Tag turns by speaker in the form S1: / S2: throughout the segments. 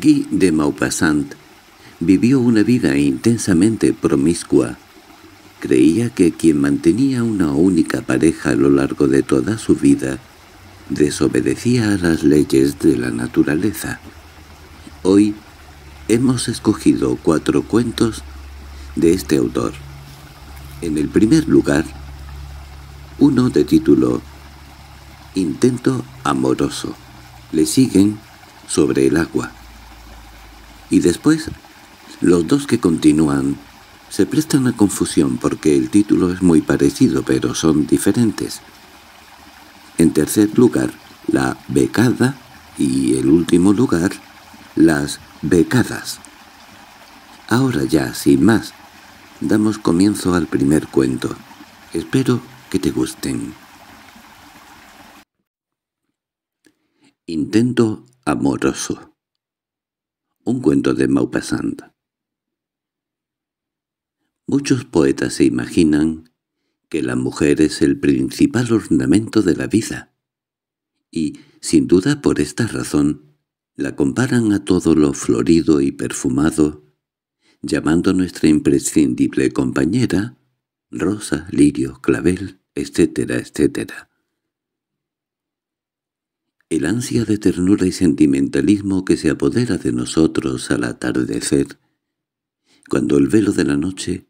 S1: Guy de Maupassant vivió una vida intensamente promiscua. Creía que quien mantenía una única pareja a lo largo de toda su vida desobedecía a las leyes de la naturaleza. Hoy hemos escogido cuatro cuentos de este autor. En el primer lugar, uno de título Intento amoroso. Le siguen Sobre el agua, y después los dos que continúan se prestan a confusión porque el título es muy parecido pero son diferentes. En tercer lugar, la becada y el último lugar, las becadas. Ahora ya, sin más, damos comienzo al primer cuento. Espero que te gusten. Intento amoroso un cuento de Maupassant. Muchos poetas se imaginan que la mujer es el principal ornamento de la vida, y, sin duda por esta razón, la comparan a todo lo florido y perfumado, llamando nuestra imprescindible compañera rosa, lirio, clavel, etcétera, etcétera. El ansia de ternura y sentimentalismo que se apodera de nosotros al atardecer, cuando el velo de la noche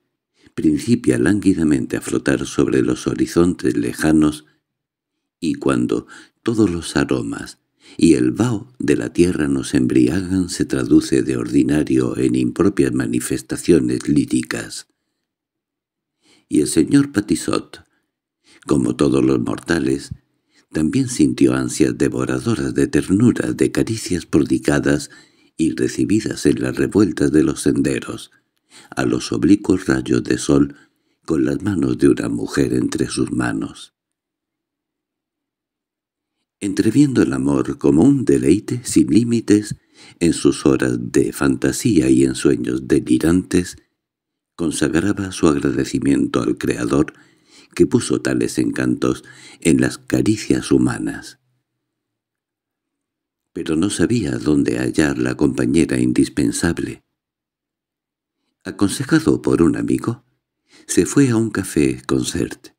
S1: principia lánguidamente a flotar sobre los horizontes lejanos y cuando todos los aromas y el vaho de la tierra nos embriagan se traduce de ordinario en impropias manifestaciones líricas. Y el señor Patisot, como todos los mortales, también sintió ansias devoradoras de ternura de caricias prodigadas y recibidas en las revueltas de los senderos, a los oblicuos rayos de sol con las manos de una mujer entre sus manos. Entreviendo el amor como un deleite sin límites, en sus horas de fantasía y en sueños delirantes, consagraba su agradecimiento al Creador que puso tales encantos en las caricias humanas. Pero no sabía dónde hallar la compañera indispensable. Aconsejado por un amigo, se fue a un café concert.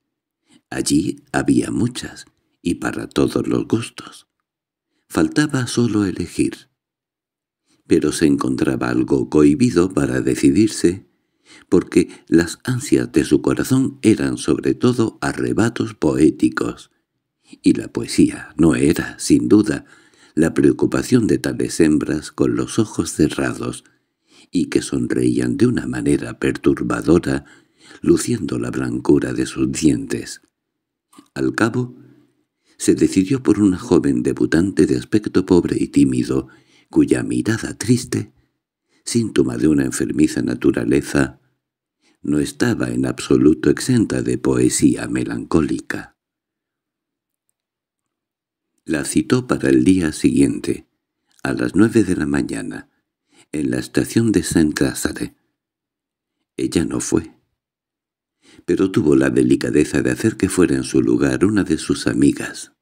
S1: Allí había muchas, y para todos los gustos. Faltaba solo elegir. Pero se encontraba algo cohibido para decidirse porque las ansias de su corazón eran sobre todo arrebatos poéticos, y la poesía no era, sin duda, la preocupación de tales hembras con los ojos cerrados, y que sonreían de una manera perturbadora, luciendo la blancura de sus dientes. Al cabo, se decidió por una joven debutante de aspecto pobre y tímido, cuya mirada triste, síntoma de una enfermiza naturaleza, no estaba en absoluto exenta de poesía melancólica. La citó para el día siguiente, a las nueve de la mañana, en la estación de Saint Cásare. Ella no fue. Pero tuvo la delicadeza de hacer que fuera en su lugar una de sus amigas.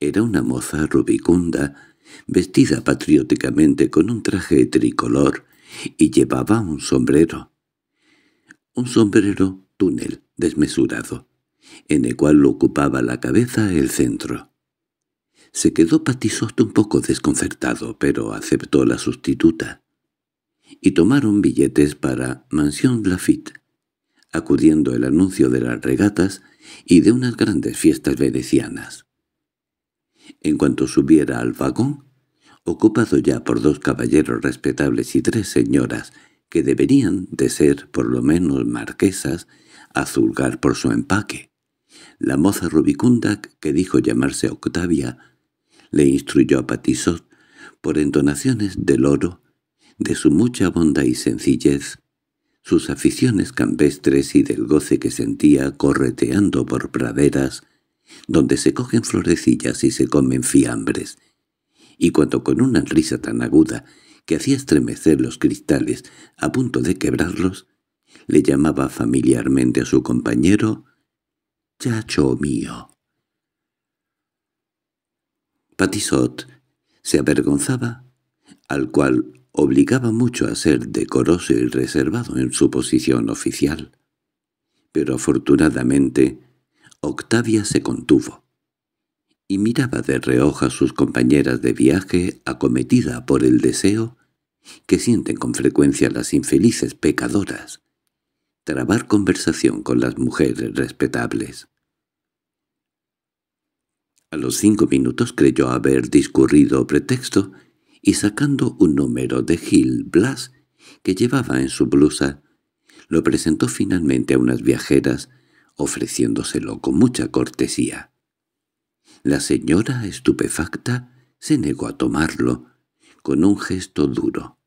S1: Era una moza rubicunda, vestida patrióticamente con un traje tricolor y llevaba un sombrero un sombrero túnel desmesurado, en el cual ocupaba la cabeza el centro. Se quedó Patisote un poco desconcertado, pero aceptó la sustituta. Y tomaron billetes para Mansión Lafitte, acudiendo el anuncio de las regatas y de unas grandes fiestas venecianas. En cuanto subiera al vagón, ocupado ya por dos caballeros respetables y tres señoras, que deberían de ser por lo menos marquesas, a por su empaque. La moza rubicunda, que dijo llamarse Octavia, le instruyó a Patisot, por entonaciones del oro, de su mucha bondad y sencillez, sus aficiones campestres y del goce que sentía correteando por praderas, donde se cogen florecillas y se comen fiambres, y cuando con una risa tan aguda que hacía estremecer los cristales a punto de quebrarlos, le llamaba familiarmente a su compañero «Chacho mío». Patisot se avergonzaba, al cual obligaba mucho a ser decoroso y reservado en su posición oficial. Pero afortunadamente, Octavia se contuvo y miraba de reojo a sus compañeras de viaje acometida por el deseo que sienten con frecuencia las infelices pecadoras, trabar conversación con las mujeres respetables. A los cinco minutos creyó haber discurrido pretexto y sacando un número de Gil Blas que llevaba en su blusa, lo presentó finalmente a unas viajeras ofreciéndoselo con mucha cortesía. La señora, estupefacta, se negó a tomarlo, con un gesto duro.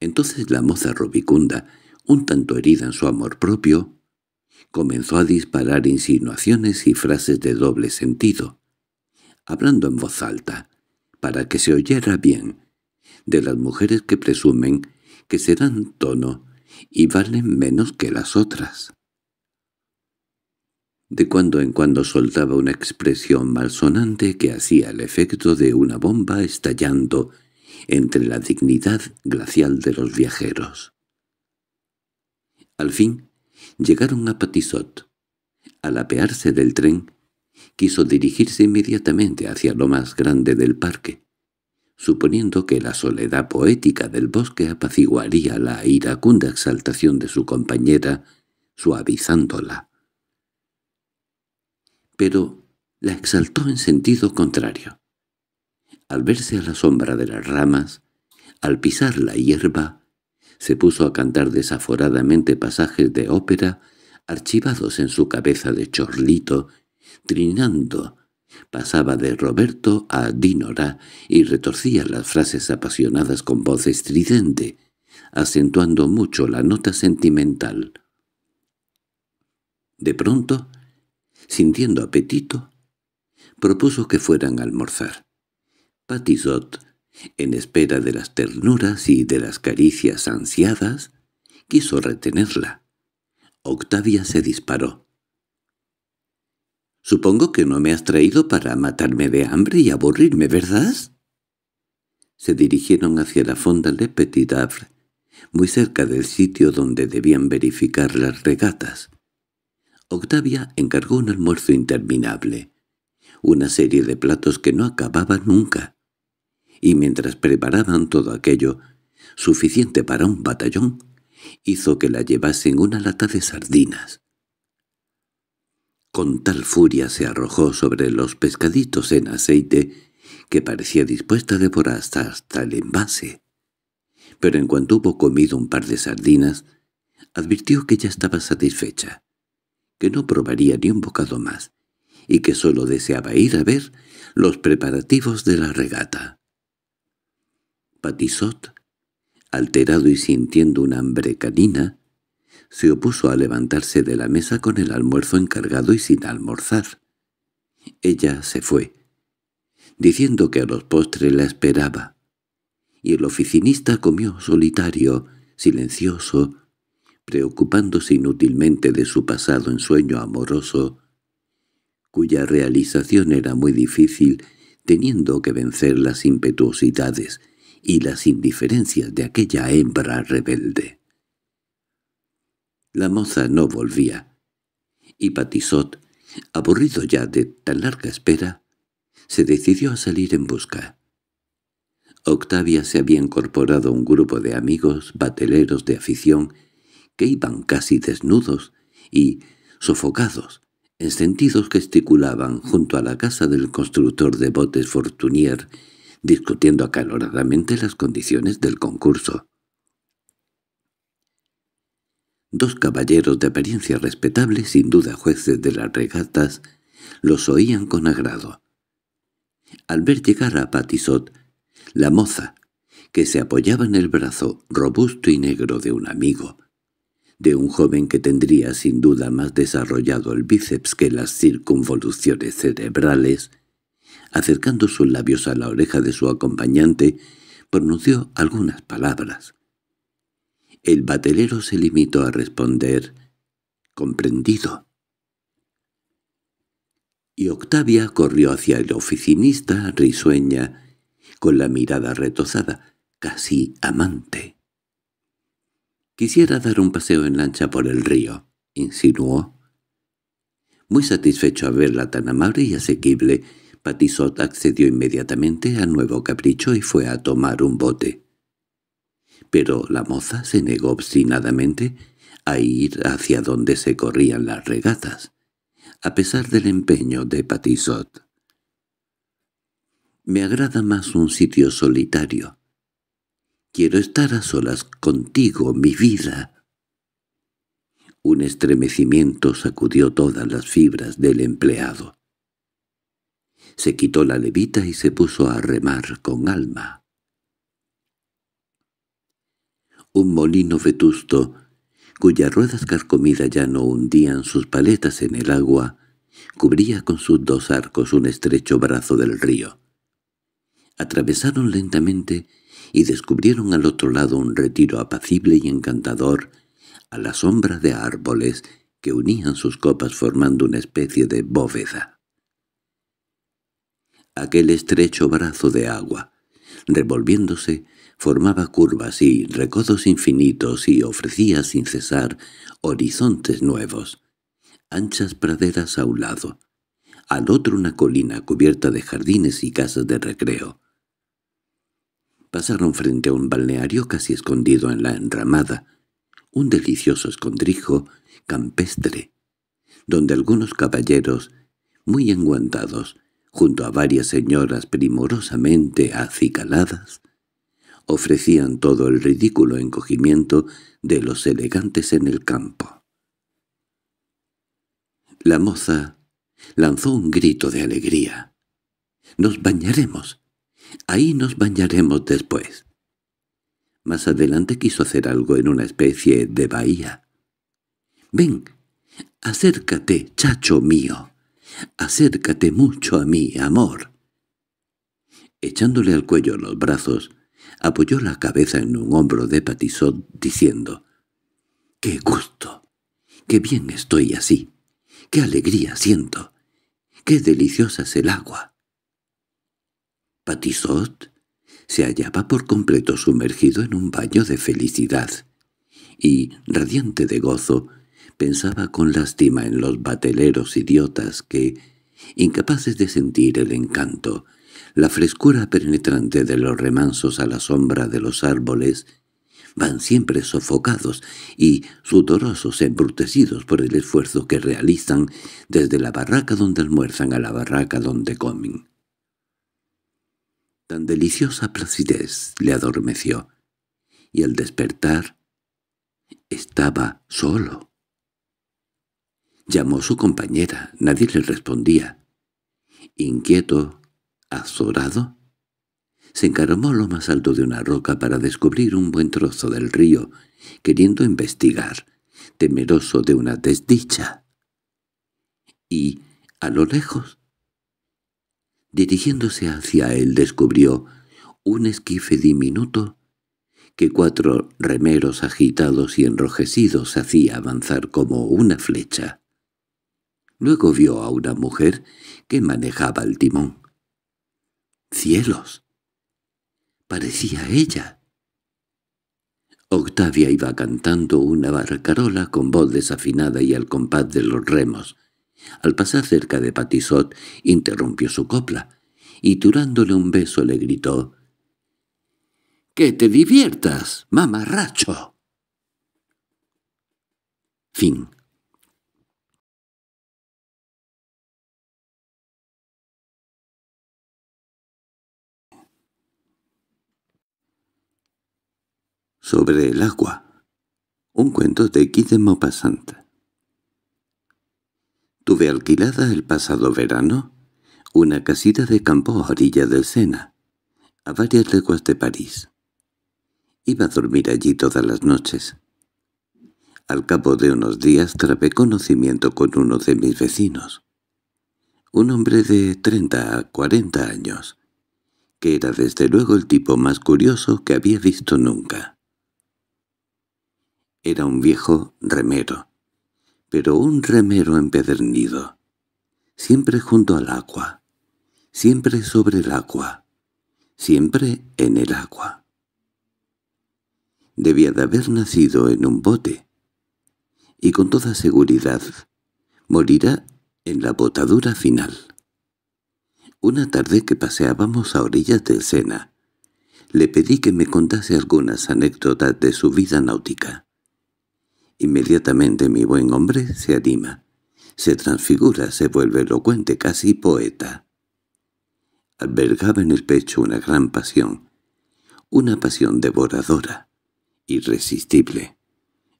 S1: Entonces la moza Rubicunda, un tanto herida en su amor propio, comenzó a disparar insinuaciones y frases de doble sentido, hablando en voz alta, para que se oyera bien, de las mujeres que presumen que serán tono y valen menos que las otras. De cuando en cuando soltaba una expresión malsonante que hacía el efecto de una bomba estallando entre la dignidad glacial de los viajeros. Al fin, llegaron a Patisot. Al apearse del tren, quiso dirigirse inmediatamente hacia lo más grande del parque, suponiendo que la soledad poética del bosque apaciguaría la iracunda exaltación de su compañera, suavizándola pero la exaltó en sentido contrario. Al verse a la sombra de las ramas, al pisar la hierba, se puso a cantar desaforadamente pasajes de ópera archivados en su cabeza de chorlito, trinando, pasaba de Roberto a Dinora y retorcía las frases apasionadas con voz estridente, acentuando mucho la nota sentimental. De pronto, sintiendo apetito, propuso que fueran a almorzar. Patizot, en espera de las ternuras y de las caricias ansiadas, quiso retenerla. Octavia se disparó. «Supongo que no me has traído para matarme de hambre y aburrirme, ¿verdad?» Se dirigieron hacia la fonda de Petit Havre, muy cerca del sitio donde debían verificar las regatas. Octavia encargó un almuerzo interminable, una serie de platos que no acababan nunca. Y mientras preparaban todo aquello, suficiente para un batallón, hizo que la llevasen una lata de sardinas. Con tal furia se arrojó sobre los pescaditos en aceite que parecía dispuesta a devorar hasta, hasta el envase. Pero en cuanto hubo comido un par de sardinas, advirtió que ya estaba satisfecha que no probaría ni un bocado más, y que sólo deseaba ir a ver los preparativos de la regata. Patisot, alterado y sintiendo una hambre canina, se opuso a levantarse de la mesa con el almuerzo encargado y sin almorzar. Ella se fue, diciendo que a los postres la esperaba, y el oficinista comió solitario, silencioso, preocupándose inútilmente de su pasado ensueño amoroso, cuya realización era muy difícil, teniendo que vencer las impetuosidades y las indiferencias de aquella hembra rebelde. La moza no volvía, y Patisot, aburrido ya de tan larga espera, se decidió a salir en busca. Octavia se había incorporado a un grupo de amigos, bateleros de afición, que iban casi desnudos y, sofocados, encendidos gesticulaban junto a la casa del constructor de botes Fortunier, discutiendo acaloradamente las condiciones del concurso. Dos caballeros de apariencia respetable, sin duda jueces de las regatas, los oían con agrado. Al ver llegar a Patisot, la moza, que se apoyaba en el brazo robusto y negro de un amigo, de un joven que tendría sin duda más desarrollado el bíceps que las circunvoluciones cerebrales, acercando sus labios a la oreja de su acompañante, pronunció algunas palabras. El batelero se limitó a responder «Comprendido». Y Octavia corrió hacia el oficinista risueña, con la mirada retozada, casi amante. Quisiera dar un paseo en lancha por el río, insinuó. Muy satisfecho a verla tan amable y asequible, Patisot accedió inmediatamente al nuevo capricho y fue a tomar un bote. Pero la moza se negó obstinadamente a ir hacia donde se corrían las regatas, a pesar del empeño de Patisot. «Me agrada más un sitio solitario», Quiero estar a solas contigo, mi vida. Un estremecimiento sacudió todas las fibras del empleado. Se quitó la levita y se puso a remar con alma. Un molino vetusto, cuyas ruedas carcomidas ya no hundían sus paletas en el agua, cubría con sus dos arcos un estrecho brazo del río. Atravesaron lentamente y descubrieron al otro lado un retiro apacible y encantador, a la sombra de árboles que unían sus copas formando una especie de bóveda. Aquel estrecho brazo de agua, revolviéndose, formaba curvas y recodos infinitos y ofrecía sin cesar horizontes nuevos, anchas praderas a un lado, al otro una colina cubierta de jardines y casas de recreo, Pasaron frente a un balneario casi escondido en la enramada, un delicioso escondrijo campestre, donde algunos caballeros, muy enguantados, junto a varias señoras primorosamente acicaladas, ofrecían todo el ridículo encogimiento de los elegantes en el campo. La moza lanzó un grito de alegría. —¡Nos bañaremos! Ahí nos bañaremos después. Más adelante quiso hacer algo en una especie de bahía. «Ven, acércate, chacho mío. Acércate mucho a mí, amor». Echándole al cuello los brazos, apoyó la cabeza en un hombro de Patisot diciendo «¡Qué gusto! ¡Qué bien estoy así! ¡Qué alegría siento! ¡Qué deliciosa es el agua! Patisot se hallaba por completo sumergido en un baño de felicidad y, radiante de gozo, pensaba con lástima en los bateleros idiotas que, incapaces de sentir el encanto, la frescura penetrante de los remansos a la sombra de los árboles, van siempre sofocados y sudorosos embrutecidos por el esfuerzo que realizan desde la barraca donde almuerzan a la barraca donde comen. Tan deliciosa placidez le adormeció, y al despertar estaba solo. Llamó a su compañera, nadie le respondía. Inquieto, azorado, se encaramó lo más alto de una roca para descubrir un buen trozo del río, queriendo investigar, temeroso de una desdicha. Y, a lo lejos, Dirigiéndose hacia él descubrió un esquife diminuto que cuatro remeros agitados y enrojecidos hacía avanzar como una flecha. Luego vio a una mujer que manejaba el timón. ¡Cielos! Parecía ella. Octavia iba cantando una barcarola con voz desafinada y al compás de los remos. Al pasar cerca de Patisot, interrumpió su copla, y turándole un beso le gritó, «¡Que te diviertas, mamarracho!» Fin Sobre el agua. Un cuento de Guy de Tuve alquilada el pasado verano una casita de campo a orilla del Sena, a varias leguas de París. Iba a dormir allí todas las noches. Al cabo de unos días trabé conocimiento con uno de mis vecinos, un hombre de 30 a 40 años, que era desde luego el tipo más curioso que había visto nunca. Era un viejo remero, pero un remero empedernido. Siempre junto al agua, siempre sobre el agua, siempre en el agua. Debía de haber nacido en un bote, y con toda seguridad morirá en la botadura final. Una tarde que paseábamos a orillas del Sena, le pedí que me contase algunas anécdotas de su vida náutica. Inmediatamente mi buen hombre se anima, se transfigura, se vuelve elocuente, casi poeta. Albergaba en el pecho una gran pasión, una pasión devoradora, irresistible,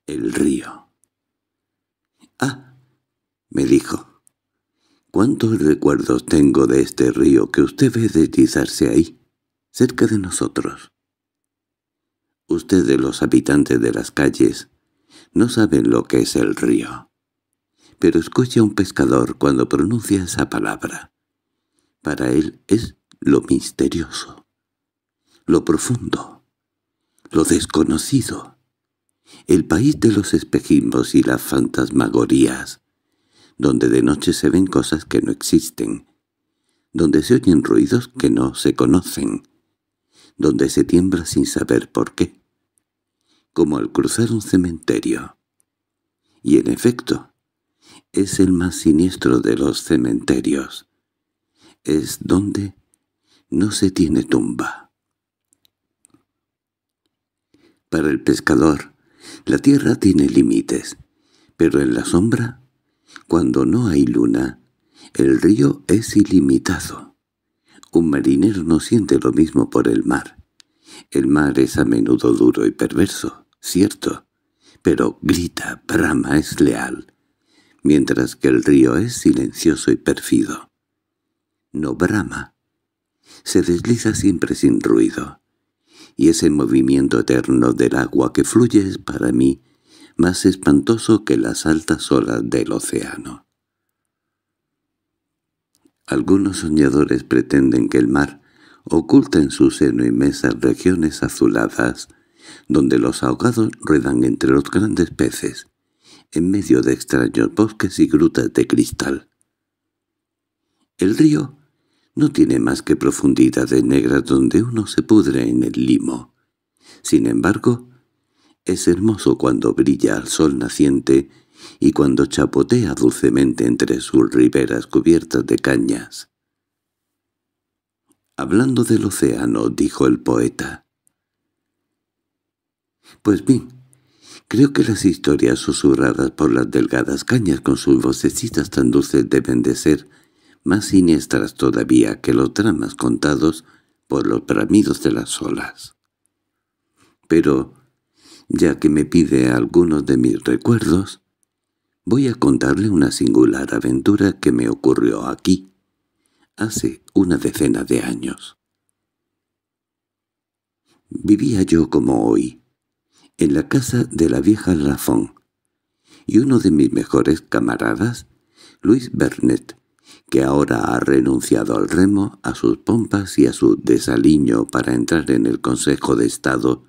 S1: el río. —¡Ah! —me dijo. —¿Cuántos recuerdos tengo de este río que usted ve deslizarse ahí, cerca de nosotros? Usted de los habitantes de las calles no saben lo que es el río. Pero escucha a un pescador cuando pronuncia esa palabra. Para él es lo misterioso, lo profundo, lo desconocido, el país de los espejismos y las fantasmagorías, donde de noche se ven cosas que no existen, donde se oyen ruidos que no se conocen, donde se tiembla sin saber por qué, como al cruzar un cementerio. Y en efecto, es el más siniestro de los cementerios. Es donde no se tiene tumba. Para el pescador, la tierra tiene límites, pero en la sombra, cuando no hay luna, el río es ilimitado. Un marinero no siente lo mismo por el mar. El mar es a menudo duro y perverso, cierto, pero grita, brama, es leal, mientras que el río es silencioso y perfido. No brama. Se desliza siempre sin ruido. Y ese movimiento eterno del agua que fluye es para mí más espantoso que las altas olas del océano. Algunos soñadores pretenden que el mar oculta en su seno inmensas regiones azuladas donde los ahogados ruedan entre los grandes peces, en medio de extraños bosques y grutas de cristal. El río no tiene más que profundidades negras donde uno se pudre en el limo. Sin embargo, es hermoso cuando brilla al sol naciente y cuando chapotea dulcemente entre sus riberas cubiertas de cañas. Hablando del océano, dijo el poeta, pues bien, creo que las historias susurradas por las delgadas cañas con sus vocecitas tan dulces deben de ser más siniestras todavía que los dramas contados por los bramidos de las olas. Pero, ya que me pide algunos de mis recuerdos, voy a contarle una singular aventura que me ocurrió aquí, hace una decena de años. Vivía yo como hoy, en la casa de la vieja Rafón, y uno de mis mejores camaradas, Luis Bernet, que ahora ha renunciado al remo, a sus pompas y a su desaliño para entrar en el Consejo de Estado,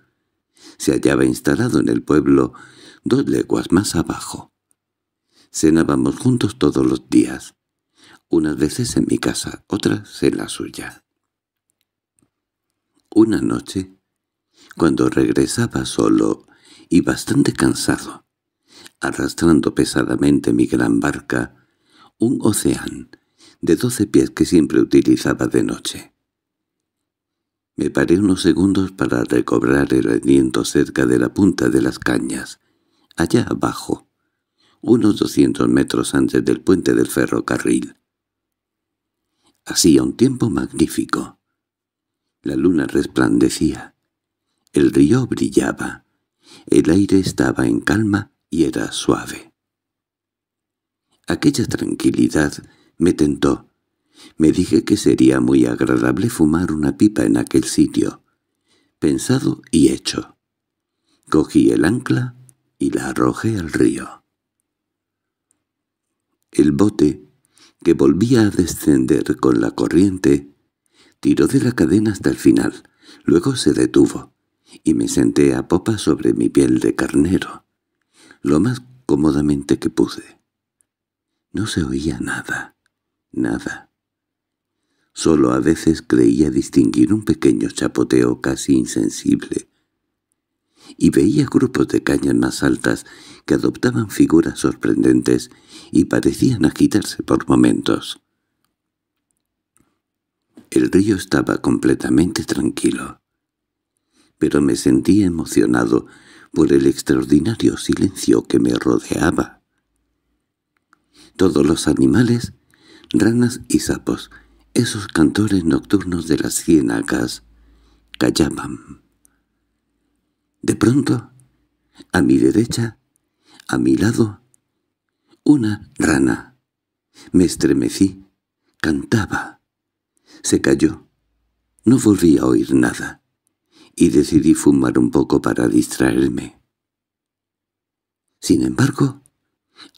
S1: se hallaba instalado en el pueblo dos leguas más abajo. Cenábamos juntos todos los días, unas veces en mi casa, otras en la suya. Una noche, cuando regresaba solo y bastante cansado, arrastrando pesadamente mi gran barca, un océano de doce pies que siempre utilizaba de noche. Me paré unos segundos para recobrar el aliento cerca de la punta de las cañas, allá abajo, unos doscientos metros antes del puente del ferrocarril. Hacía un tiempo magnífico. La luna resplandecía, el río brillaba. El aire estaba en calma y era suave. Aquella tranquilidad me tentó. Me dije que sería muy agradable fumar una pipa en aquel sitio. Pensado y hecho. Cogí el ancla y la arrojé al río. El bote, que volvía a descender con la corriente, tiró de la cadena hasta el final, luego se detuvo y me senté a popa sobre mi piel de carnero, lo más cómodamente que pude. No se oía nada, nada. Solo a veces creía distinguir un pequeño chapoteo casi insensible, y veía grupos de cañas más altas que adoptaban figuras sorprendentes y parecían agitarse por momentos. El río estaba completamente tranquilo pero me sentí emocionado por el extraordinario silencio que me rodeaba. Todos los animales, ranas y sapos, esos cantores nocturnos de las ciénagas, callaban. De pronto, a mi derecha, a mi lado, una rana. Me estremecí, cantaba. Se cayó. No volví a oír nada y decidí fumar un poco para distraerme. Sin embargo,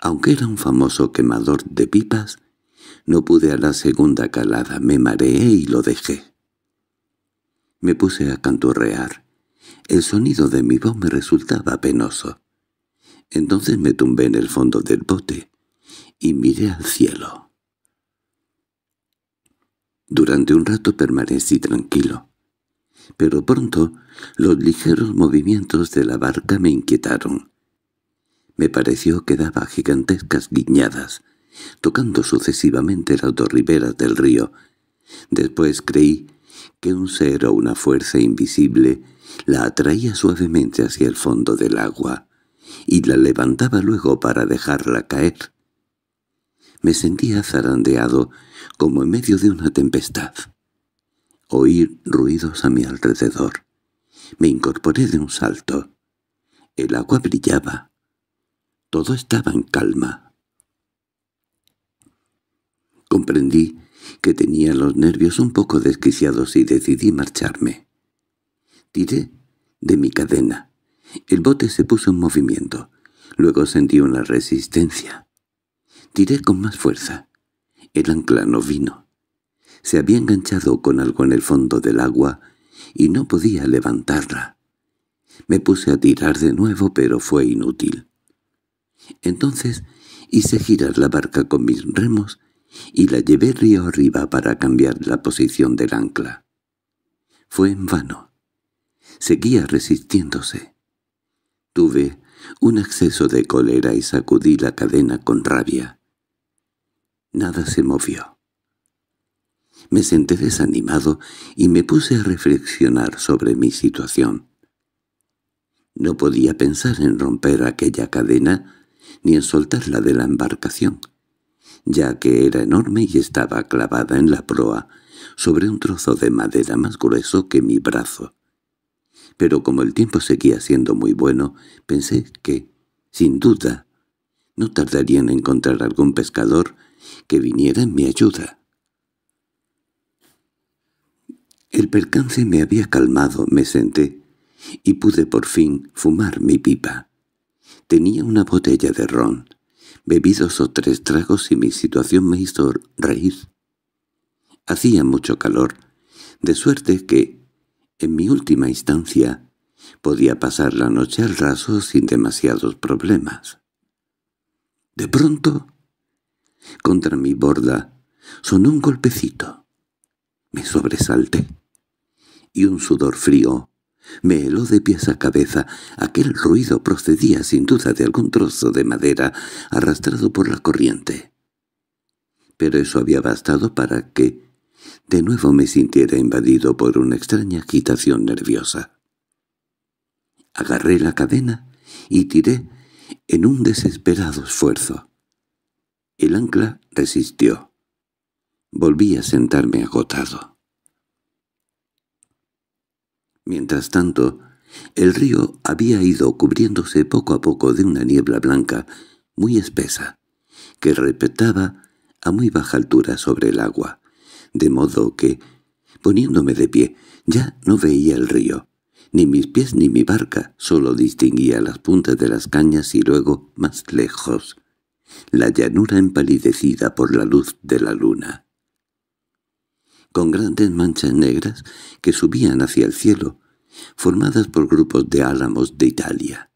S1: aunque era un famoso quemador de pipas, no pude a la segunda calada, me mareé y lo dejé. Me puse a canturrear. El sonido de mi voz me resultaba penoso. Entonces me tumbé en el fondo del bote y miré al cielo. Durante un rato permanecí tranquilo pero pronto los ligeros movimientos de la barca me inquietaron. Me pareció que daba gigantescas guiñadas, tocando sucesivamente las dos riberas del río. Después creí que un ser o una fuerza invisible la atraía suavemente hacia el fondo del agua y la levantaba luego para dejarla caer. Me sentía zarandeado como en medio de una tempestad oír ruidos a mi alrededor. Me incorporé de un salto. El agua brillaba. Todo estaba en calma. Comprendí que tenía los nervios un poco desquiciados y decidí marcharme. Tiré de mi cadena. El bote se puso en movimiento. Luego sentí una resistencia. Tiré con más fuerza. El ancla no vino. Se había enganchado con algo en el fondo del agua y no podía levantarla. Me puse a tirar de nuevo, pero fue inútil. Entonces hice girar la barca con mis remos y la llevé río arriba para cambiar la posición del ancla. Fue en vano. Seguía resistiéndose. Tuve un acceso de cólera y sacudí la cadena con rabia. Nada se movió. Me senté desanimado y me puse a reflexionar sobre mi situación. No podía pensar en romper aquella cadena ni en soltarla de la embarcación, ya que era enorme y estaba clavada en la proa sobre un trozo de madera más grueso que mi brazo. Pero como el tiempo seguía siendo muy bueno, pensé que, sin duda, no tardaría en encontrar algún pescador que viniera en mi ayuda. El percance me había calmado, me senté, y pude por fin fumar mi pipa. Tenía una botella de ron. Bebí dos o tres tragos y mi situación me hizo reír. Hacía mucho calor, de suerte que, en mi última instancia, podía pasar la noche al raso sin demasiados problemas. De pronto, contra mi borda, sonó un golpecito. Me sobresalté y un sudor frío. Me heló de pies a cabeza. Aquel ruido procedía sin duda de algún trozo de madera arrastrado por la corriente. Pero eso había bastado para que de nuevo me sintiera invadido por una extraña agitación nerviosa. Agarré la cadena y tiré en un desesperado esfuerzo. El ancla resistió. Volví a sentarme agotado. Mientras tanto, el río había ido cubriéndose poco a poco de una niebla blanca muy espesa, que repetaba a muy baja altura sobre el agua, de modo que, poniéndome de pie, ya no veía el río, ni mis pies ni mi barca, solo distinguía las puntas de las cañas y luego, más lejos, la llanura empalidecida por la luz de la luna con grandes manchas negras que subían hacia el cielo, formadas por grupos de álamos de Italia.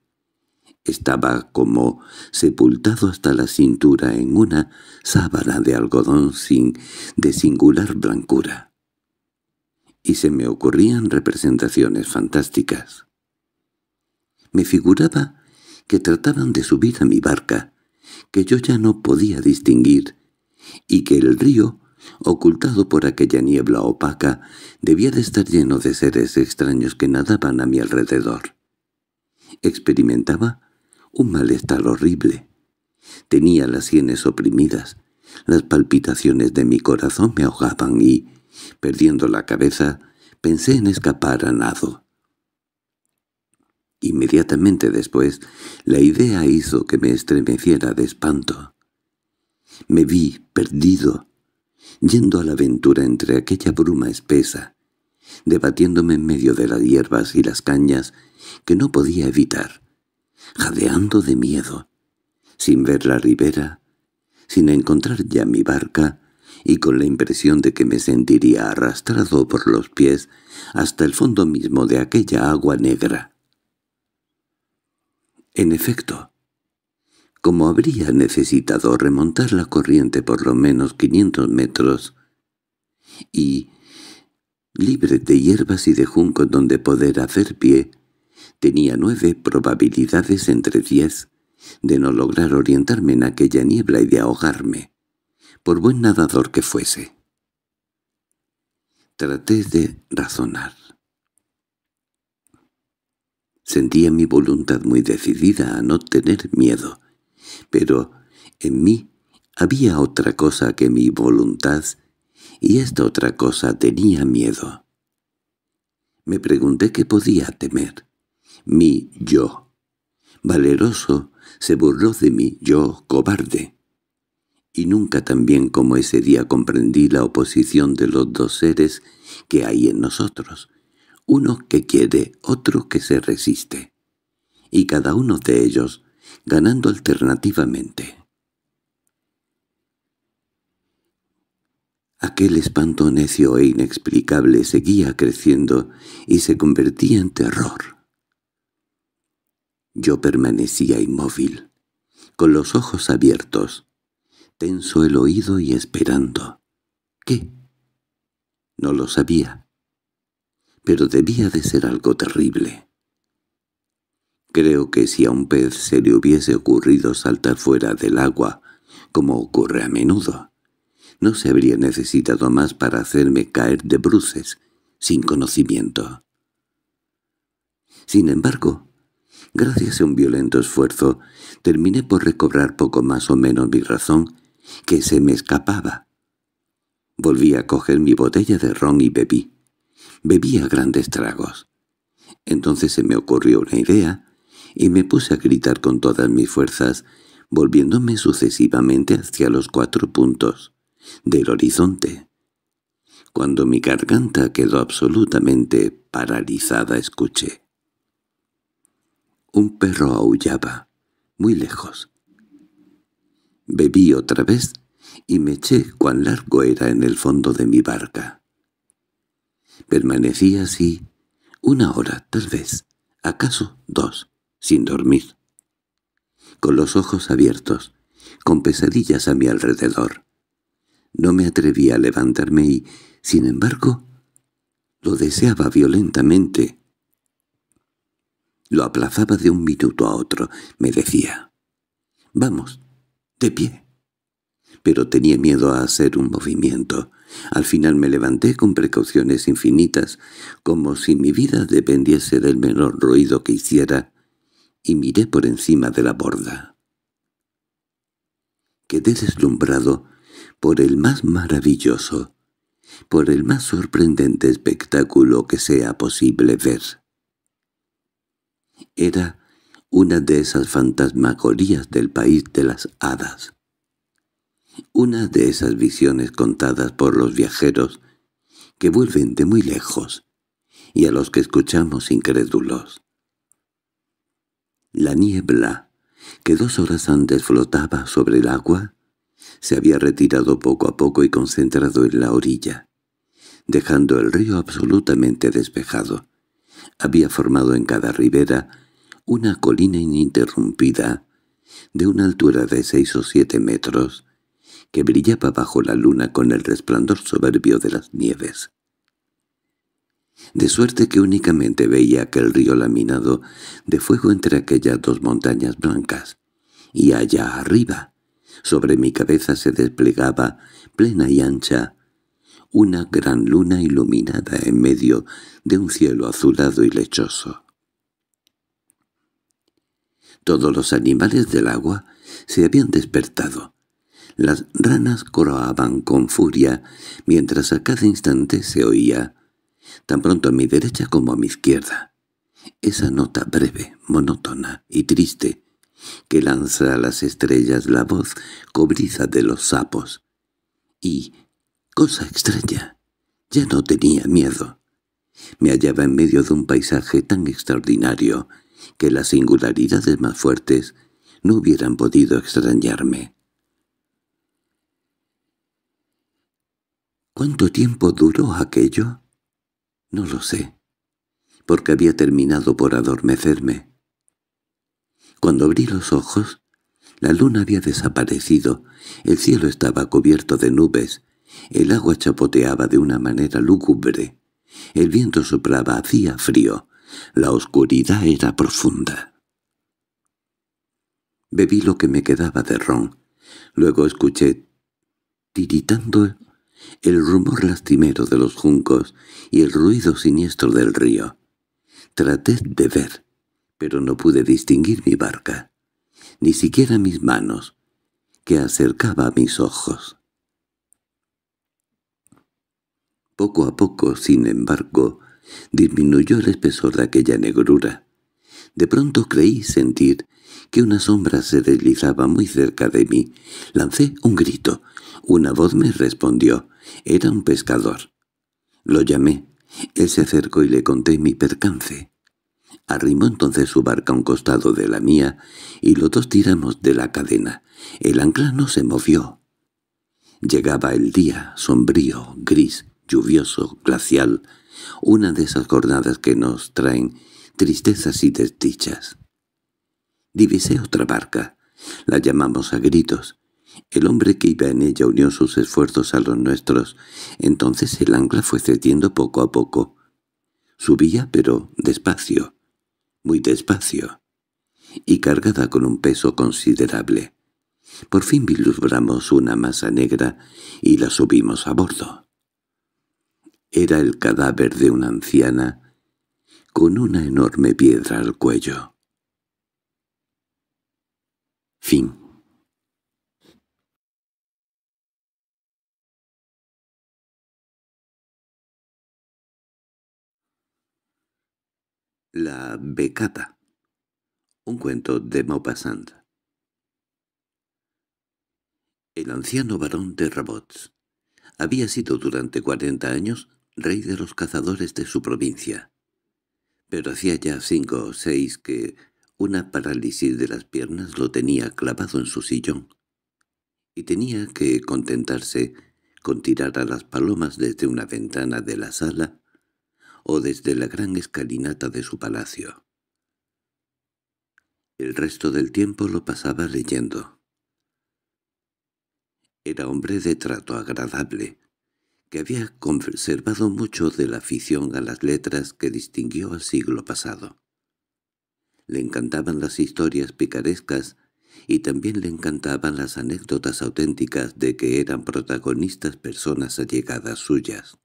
S1: Estaba como sepultado hasta la cintura en una sábana de algodón sin, de singular blancura. Y se me ocurrían representaciones fantásticas. Me figuraba que trataban de subir a mi barca, que yo ya no podía distinguir, y que el río ocultado por aquella niebla opaca, debía de estar lleno de seres extraños que nadaban a mi alrededor. Experimentaba un malestar horrible. Tenía las sienes oprimidas, las palpitaciones de mi corazón me ahogaban y, perdiendo la cabeza, pensé en escapar a nado. Inmediatamente después, la idea hizo que me estremeciera de espanto. Me vi perdido, yendo a la aventura entre aquella bruma espesa, debatiéndome en medio de las hierbas y las cañas que no podía evitar, jadeando de miedo, sin ver la ribera, sin encontrar ya mi barca, y con la impresión de que me sentiría arrastrado por los pies hasta el fondo mismo de aquella agua negra. En efecto, como habría necesitado remontar la corriente por lo menos 500 metros y, libre de hierbas y de juncos donde poder hacer pie, tenía nueve probabilidades entre diez de no lograr orientarme en aquella niebla y de ahogarme, por buen nadador que fuese. Traté de razonar. Sentía mi voluntad muy decidida a no tener miedo, pero en mí había otra cosa que mi voluntad, y esta otra cosa tenía miedo. Me pregunté qué podía temer. Mi yo, valeroso, se burló de mi yo cobarde. Y nunca tan bien como ese día comprendí la oposición de los dos seres que hay en nosotros, uno que quiere, otro que se resiste. Y cada uno de ellos ganando alternativamente. Aquel espanto necio e inexplicable seguía creciendo y se convertía en terror. Yo permanecía inmóvil, con los ojos abiertos, tenso el oído y esperando. ¿Qué? No lo sabía, pero debía de ser algo terrible. Creo que si a un pez se le hubiese ocurrido saltar fuera del agua, como ocurre a menudo, no se habría necesitado más para hacerme caer de bruces, sin conocimiento. Sin embargo, gracias a un violento esfuerzo, terminé por recobrar poco más o menos mi razón, que se me escapaba. Volví a coger mi botella de ron y bebí. Bebía grandes tragos. Entonces se me ocurrió una idea, y me puse a gritar con todas mis fuerzas, volviéndome sucesivamente hacia los cuatro puntos del horizonte. Cuando mi garganta quedó absolutamente paralizada escuché. Un perro aullaba, muy lejos. Bebí otra vez y me eché cuán largo era en el fondo de mi barca. Permanecí así una hora, tal vez, acaso dos sin dormir, con los ojos abiertos, con pesadillas a mi alrededor. No me atrevía a levantarme y, sin embargo, lo deseaba violentamente. Lo aplazaba de un minuto a otro, me decía. «Vamos, de pie». Pero tenía miedo a hacer un movimiento. Al final me levanté con precauciones infinitas, como si mi vida dependiese del menor ruido que hiciera, y miré por encima de la borda. Quedé deslumbrado por el más maravilloso, por el más sorprendente espectáculo que sea posible ver. Era una de esas fantasmagorías del país de las hadas. Una de esas visiones contadas por los viajeros que vuelven de muy lejos y a los que escuchamos incrédulos. La niebla, que dos horas antes flotaba sobre el agua, se había retirado poco a poco y concentrado en la orilla, dejando el río absolutamente despejado. Había formado en cada ribera una colina ininterrumpida, de una altura de seis o siete metros, que brillaba bajo la luna con el resplandor soberbio de las nieves de suerte que únicamente veía aquel río laminado de fuego entre aquellas dos montañas blancas, y allá arriba, sobre mi cabeza se desplegaba, plena y ancha, una gran luna iluminada en medio de un cielo azulado y lechoso. Todos los animales del agua se habían despertado. Las ranas coroaban con furia, mientras a cada instante se oía tan pronto a mi derecha como a mi izquierda. Esa nota breve, monótona y triste que lanza a las estrellas la voz cobriza de los sapos. Y, cosa extraña, ya no tenía miedo. Me hallaba en medio de un paisaje tan extraordinario que las singularidades más fuertes no hubieran podido extrañarme. ¿Cuánto tiempo duró aquello? No lo sé, porque había terminado por adormecerme. Cuando abrí los ojos, la luna había desaparecido, el cielo estaba cubierto de nubes, el agua chapoteaba de una manera lúgubre, el viento soplaba, hacía frío, la oscuridad era profunda. Bebí lo que me quedaba de ron, luego escuché tiritando el rumor lastimero de los juncos y el ruido siniestro del río. Traté de ver, pero no pude distinguir mi barca, ni siquiera mis manos, que acercaba a mis ojos. Poco a poco, sin embargo, disminuyó el espesor de aquella negrura. De pronto creí sentir que una sombra se deslizaba muy cerca de mí. Lancé un grito. Una voz me respondió. Era un pescador. Lo llamé. Él se acercó y le conté mi percance. Arrimó entonces su barca a un costado de la mía y los dos tiramos de la cadena. El ancla no se movió. Llegaba el día, sombrío, gris, lluvioso, glacial, una de esas jornadas que nos traen tristezas y desdichas. Divisé otra barca. La llamamos a gritos. El hombre que iba en ella unió sus esfuerzos a los nuestros. Entonces el ancla fue cediendo poco a poco. Subía, pero despacio, muy despacio, y cargada con un peso considerable. Por fin vislumbramos una masa negra y la subimos a bordo. Era el cadáver de una anciana con una enorme piedra al cuello. Fin La Becata Un cuento de Maupassant El anciano varón de Rabots había sido durante cuarenta años rey de los cazadores de su provincia pero hacía ya cinco o seis que una parálisis de las piernas lo tenía clavado en su sillón, y tenía que contentarse con tirar a las palomas desde una ventana de la sala o desde la gran escalinata de su palacio. El resto del tiempo lo pasaba leyendo. Era hombre de trato agradable, que había conservado mucho de la afición a las letras que distinguió al siglo pasado. Le encantaban las historias picarescas y también le encantaban las anécdotas auténticas de que eran protagonistas personas allegadas suyas.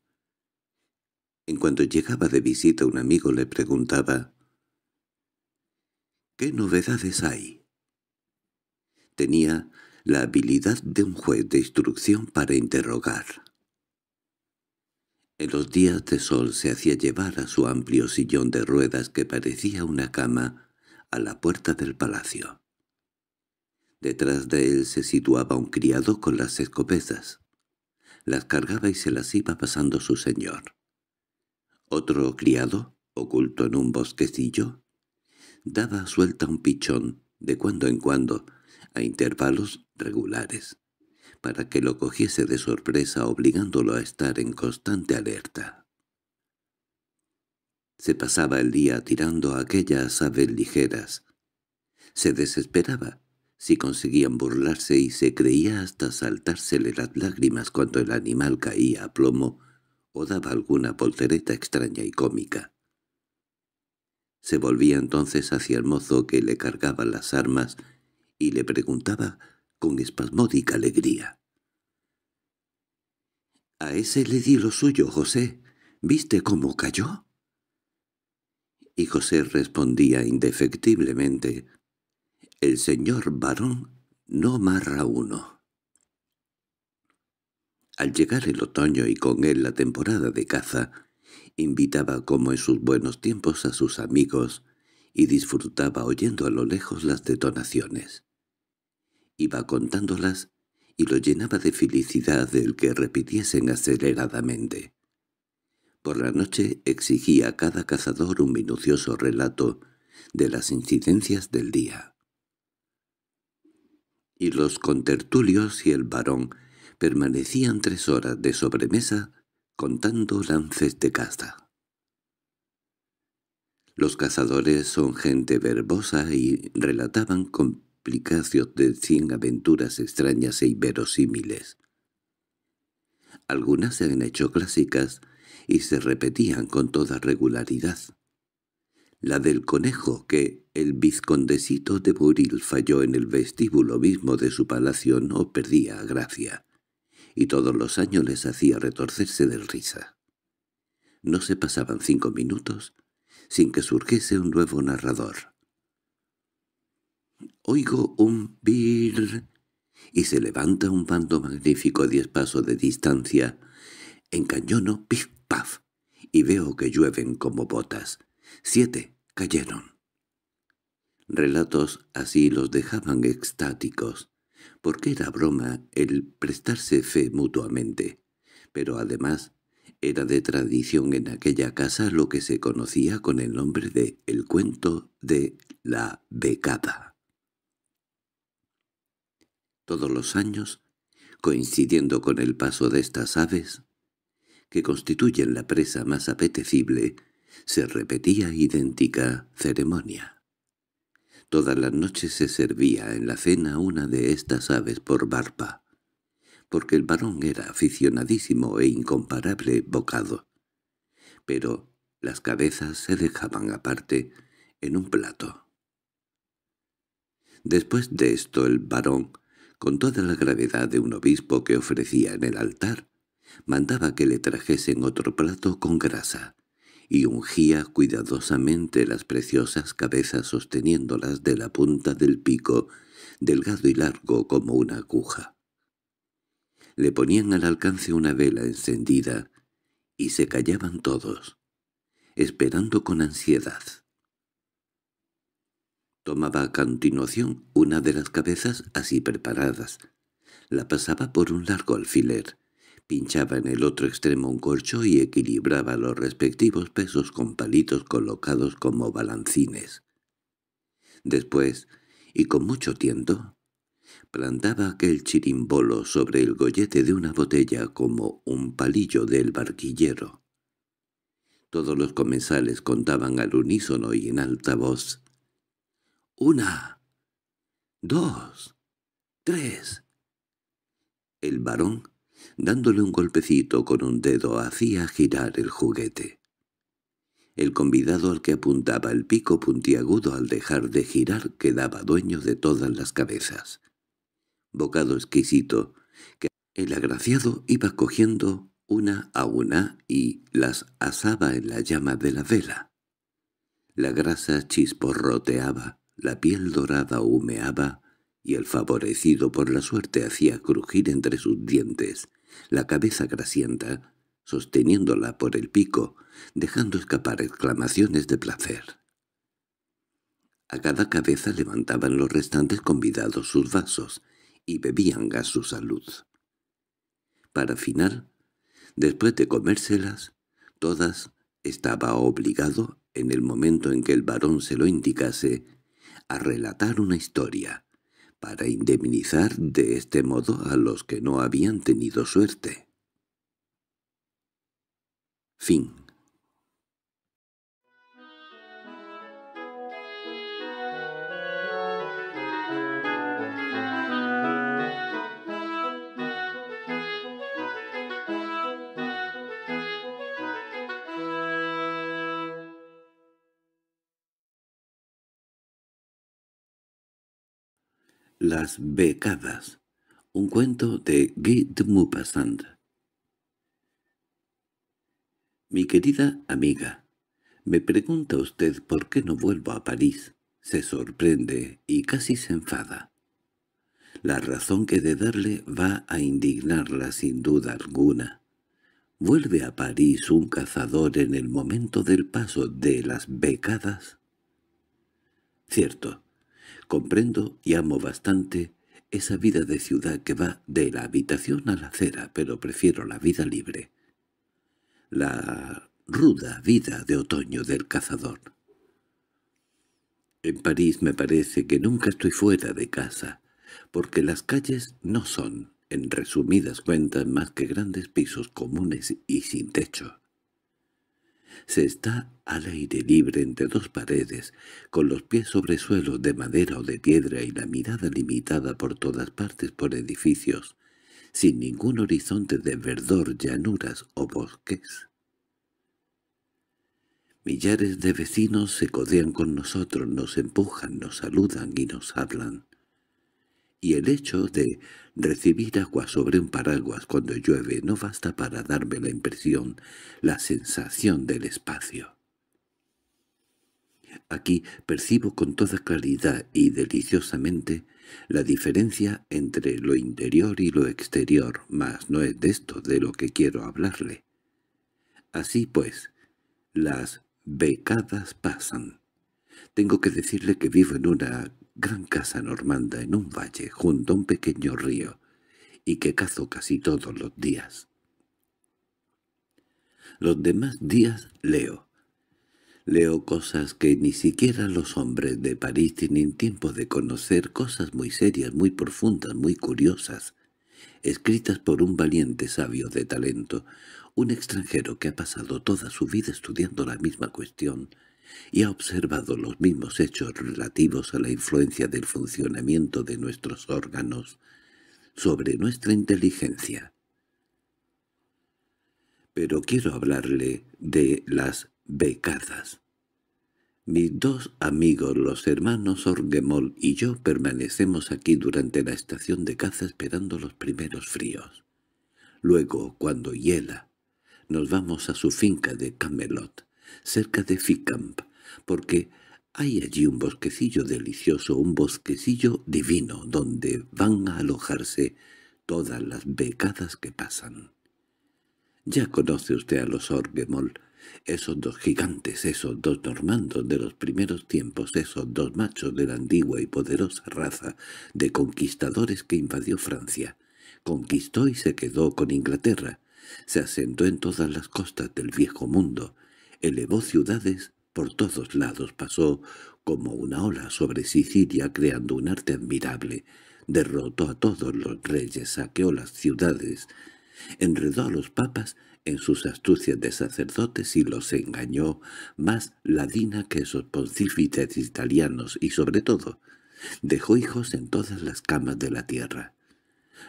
S1: En cuanto llegaba de visita un amigo le preguntaba «¿Qué novedades hay?» Tenía la habilidad de un juez de instrucción para interrogar. En los días de sol se hacía llevar a su amplio sillón de ruedas que parecía una cama a la puerta del palacio. Detrás de él se situaba un criado con las escopetas. Las cargaba y se las iba pasando su señor. Otro criado, oculto en un bosquecillo, daba suelta un pichón de cuando en cuando, a intervalos regulares para que lo cogiese de sorpresa obligándolo a estar en constante alerta. Se pasaba el día tirando a aquellas aves ligeras. Se desesperaba si conseguían burlarse y se creía hasta saltársele las lágrimas cuando el animal caía a plomo o daba alguna poltereta extraña y cómica. Se volvía entonces hacia el mozo que le cargaba las armas y le preguntaba con espasmódica alegría. —A ese le di lo suyo, José. ¿Viste cómo cayó? Y José respondía indefectiblemente, «El señor varón no marra uno». Al llegar el otoño y con él la temporada de caza, invitaba como en sus buenos tiempos a sus amigos y disfrutaba oyendo a lo lejos las detonaciones iba contándolas y lo llenaba de felicidad el que repitiesen aceleradamente. Por la noche exigía a cada cazador un minucioso relato de las incidencias del día. Y los contertulios y el varón permanecían tres horas de sobremesa contando lances de caza. Los cazadores son gente verbosa y relataban con de cien aventuras extrañas e inverosímiles. Algunas se han hecho clásicas y se repetían con toda regularidad. La del conejo que el vizcondecito de Buril falló en el vestíbulo mismo de su palacio no perdía gracia, y todos los años les hacía retorcerse de risa. No se pasaban cinco minutos sin que surgiese un nuevo narrador. Oigo un bir y se levanta un bando magnífico a diez pasos de distancia. Encañono, pif, paf, y veo que llueven como botas. Siete cayeron. Relatos así los dejaban extáticos, porque era broma el prestarse fe mutuamente, pero además era de tradición en aquella casa lo que se conocía con el nombre de «el cuento de la becada» todos los años, coincidiendo con el paso de estas aves, que constituyen la presa más apetecible, se repetía idéntica ceremonia. Todas las noches se servía en la cena una de estas aves por barpa, porque el varón era aficionadísimo e incomparable bocado. Pero las cabezas se dejaban aparte en un plato. Después de esto el varón con toda la gravedad de un obispo que ofrecía en el altar, mandaba que le trajesen otro plato con grasa, y ungía cuidadosamente las preciosas cabezas sosteniéndolas de la punta del pico, delgado y largo como una aguja. Le ponían al alcance una vela encendida, y se callaban todos, esperando con ansiedad. Tomaba a continuación una de las cabezas así preparadas. La pasaba por un largo alfiler, pinchaba en el otro extremo un corcho y equilibraba los respectivos pesos con palitos colocados como balancines. Después, y con mucho tiento, plantaba aquel chirimbolo sobre el gollete de una botella como un palillo del barquillero. Todos los comensales contaban al unísono y en alta voz una, dos, tres. El varón, dándole un golpecito con un dedo, hacía girar el juguete. El convidado al que apuntaba el pico puntiagudo al dejar de girar quedaba dueño de todas las cabezas. Bocado exquisito, que el agraciado iba cogiendo una a una y las asaba en la llama de la vela. La grasa chisporroteaba, la piel dorada humeaba y el favorecido por la suerte hacía crujir entre sus dientes la cabeza grasienta, sosteniéndola por el pico, dejando escapar exclamaciones de placer. A cada cabeza levantaban los restantes convidados sus vasos y bebían a su salud. Para final, después de comérselas, todas estaba obligado, en el momento en que el varón se lo indicase, a relatar una historia, para indemnizar de este modo a los que no habían tenido suerte. Fin Las becadas, un cuento de Guy de Mi querida amiga, me pregunta usted por qué no vuelvo a París. Se sorprende y casi se enfada. La razón que de darle va a indignarla sin duda alguna. ¿Vuelve a París un cazador en el momento del paso de las becadas? Cierto, Comprendo y amo bastante esa vida de ciudad que va de la habitación a la acera, pero prefiero la vida libre. La ruda vida de otoño del cazador. En París me parece que nunca estoy fuera de casa, porque las calles no son, en resumidas cuentas, más que grandes pisos comunes y sin techo. Se está al aire libre entre dos paredes, con los pies sobre suelos de madera o de piedra y la mirada limitada por todas partes por edificios, sin ningún horizonte de verdor, llanuras o bosques. Millares de vecinos se codean con nosotros, nos empujan, nos saludan y nos hablan y el hecho de recibir agua sobre un paraguas cuando llueve no basta para darme la impresión, la sensación del espacio. Aquí percibo con toda claridad y deliciosamente la diferencia entre lo interior y lo exterior, mas no es de esto de lo que quiero hablarle. Así pues, las becadas pasan. Tengo que decirle que vivo en una gran casa normanda en un valle junto a un pequeño río, y que cazo casi todos los días. Los demás días leo. Leo cosas que ni siquiera los hombres de París tienen tiempo de conocer, cosas muy serias, muy profundas, muy curiosas, escritas por un valiente sabio de talento, un extranjero que ha pasado toda su vida estudiando la misma cuestión, y ha observado los mismos hechos relativos a la influencia del funcionamiento de nuestros órganos sobre nuestra inteligencia. Pero quiero hablarle de las becadas. Mis dos amigos, los hermanos Orgemol y yo, permanecemos aquí durante la estación de caza esperando los primeros fríos. Luego, cuando hiela, nos vamos a su finca de Camelot, cerca de Ficamp, porque hay allí un bosquecillo delicioso, un bosquecillo divino, donde van a alojarse todas las becadas que pasan. Ya conoce usted a los Orgemol, esos dos gigantes, esos dos normandos de los primeros tiempos, esos dos machos de la antigua y poderosa raza de conquistadores que invadió Francia. Conquistó y se quedó con Inglaterra. Se asentó en todas las costas del viejo mundo, elevó ciudades por todos lados, pasó como una ola sobre Sicilia creando un arte admirable, derrotó a todos los reyes, saqueó las ciudades, enredó a los papas en sus astucias de sacerdotes y los engañó más ladina que esos pontífices italianos y sobre todo dejó hijos en todas las camas de la tierra.